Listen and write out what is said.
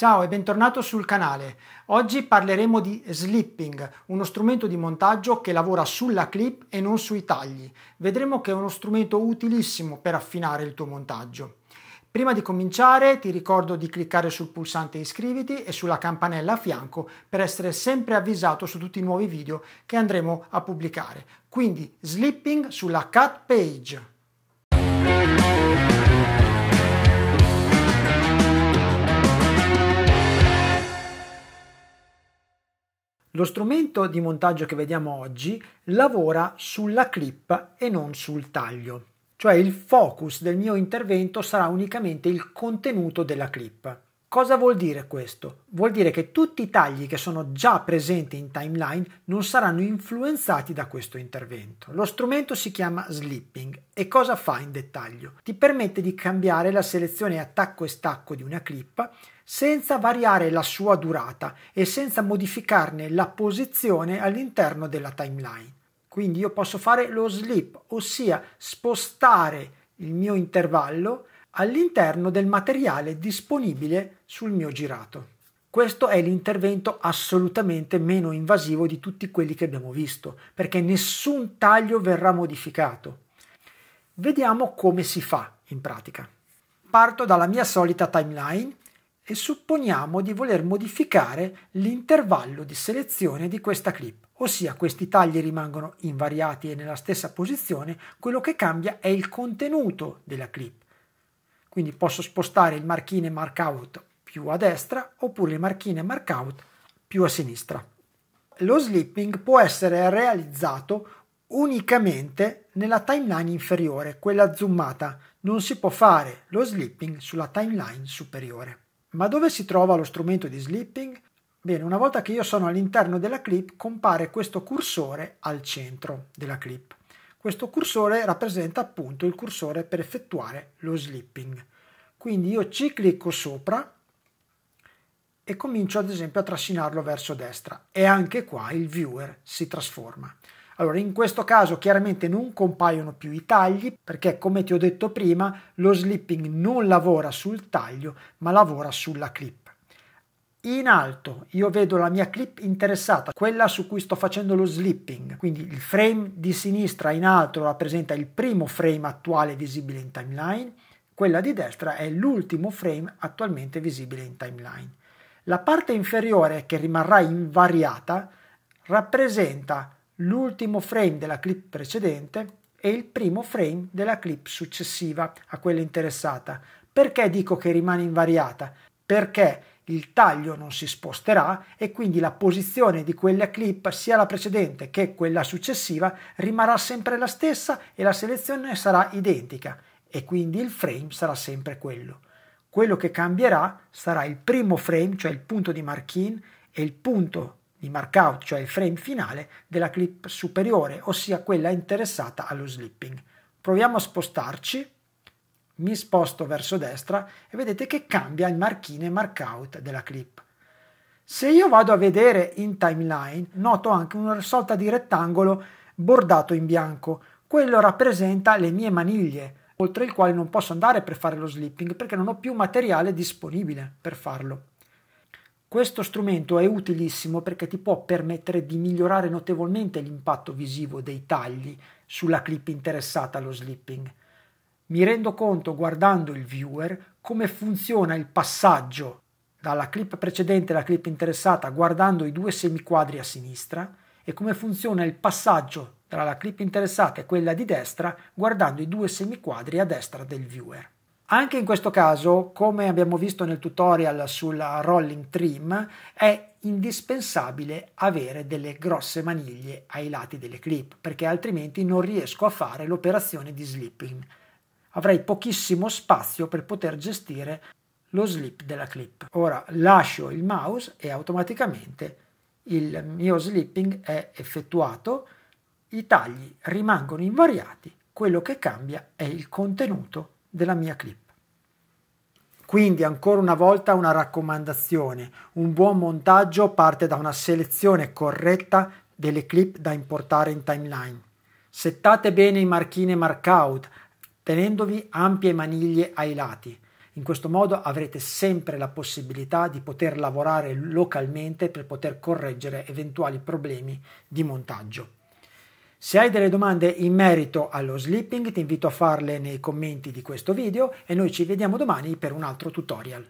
Ciao e bentornato sul canale. Oggi parleremo di slipping, uno strumento di montaggio che lavora sulla clip e non sui tagli. Vedremo che è uno strumento utilissimo per affinare il tuo montaggio. Prima di cominciare ti ricordo di cliccare sul pulsante iscriviti e sulla campanella a fianco per essere sempre avvisato su tutti i nuovi video che andremo a pubblicare. Quindi slipping sulla cut page. Lo strumento di montaggio che vediamo oggi lavora sulla clip e non sul taglio, cioè il focus del mio intervento sarà unicamente il contenuto della clip. Cosa vuol dire questo? Vuol dire che tutti i tagli che sono già presenti in timeline non saranno influenzati da questo intervento. Lo strumento si chiama Slipping e cosa fa in dettaglio? Ti permette di cambiare la selezione attacco e stacco di una clip senza variare la sua durata e senza modificarne la posizione all'interno della timeline. Quindi io posso fare lo slip, ossia spostare il mio intervallo all'interno del materiale disponibile sul mio girato. Questo è l'intervento assolutamente meno invasivo di tutti quelli che abbiamo visto, perché nessun taglio verrà modificato. Vediamo come si fa in pratica. Parto dalla mia solita timeline e supponiamo di voler modificare l'intervallo di selezione di questa clip, ossia questi tagli rimangono invariati e nella stessa posizione, quello che cambia è il contenuto della clip quindi posso spostare il marchine markout più a destra oppure il marchine markout più a sinistra. Lo slipping può essere realizzato unicamente nella timeline inferiore, quella zoomata. Non si può fare lo slipping sulla timeline superiore. Ma dove si trova lo strumento di slipping? Bene, una volta che io sono all'interno della clip, compare questo cursore al centro della clip. Questo cursore rappresenta appunto il cursore per effettuare lo slipping. Quindi io ci clicco sopra e comincio ad esempio a trascinarlo verso destra e anche qua il viewer si trasforma. Allora, in questo caso chiaramente non compaiono più i tagli perché, come ti ho detto prima, lo slipping non lavora sul taglio ma lavora sulla clip in alto io vedo la mia clip interessata, quella su cui sto facendo lo slipping, quindi il frame di sinistra in alto rappresenta il primo frame attuale visibile in timeline, quella di destra è l'ultimo frame attualmente visibile in timeline. La parte inferiore che rimarrà invariata rappresenta l'ultimo frame della clip precedente e il primo frame della clip successiva a quella interessata. Perché dico che rimane invariata? Perché il taglio non si sposterà e quindi la posizione di quella clip, sia la precedente che quella successiva, rimarrà sempre la stessa e la selezione sarà identica e quindi il frame sarà sempre quello. Quello che cambierà sarà il primo frame, cioè il punto di mark-in e il punto di markout, cioè il frame finale della clip superiore, ossia quella interessata allo slipping. Proviamo a spostarci mi sposto verso destra e vedete che cambia il marchine markout della clip. Se io vado a vedere in timeline, noto anche una sorta di rettangolo bordato in bianco. Quello rappresenta le mie maniglie, oltre il quale non posso andare per fare lo slipping perché non ho più materiale disponibile per farlo. Questo strumento è utilissimo perché ti può permettere di migliorare notevolmente l'impatto visivo dei tagli sulla clip interessata allo slipping mi rendo conto guardando il viewer come funziona il passaggio dalla clip precedente alla clip interessata guardando i due semiquadri a sinistra e come funziona il passaggio tra la clip interessata e quella di destra guardando i due semiquadri a destra del viewer. Anche in questo caso, come abbiamo visto nel tutorial sulla rolling trim, è indispensabile avere delle grosse maniglie ai lati delle clip, perché altrimenti non riesco a fare l'operazione di slipping avrei pochissimo spazio per poter gestire lo slip della clip. Ora lascio il mouse e automaticamente il mio slipping è effettuato, i tagli rimangono invariati, quello che cambia è il contenuto della mia clip. Quindi ancora una volta una raccomandazione, un buon montaggio parte da una selezione corretta delle clip da importare in timeline. Settate bene i marchini markout, tenendovi ampie maniglie ai lati. In questo modo avrete sempre la possibilità di poter lavorare localmente per poter correggere eventuali problemi di montaggio. Se hai delle domande in merito allo sleeping ti invito a farle nei commenti di questo video e noi ci vediamo domani per un altro tutorial.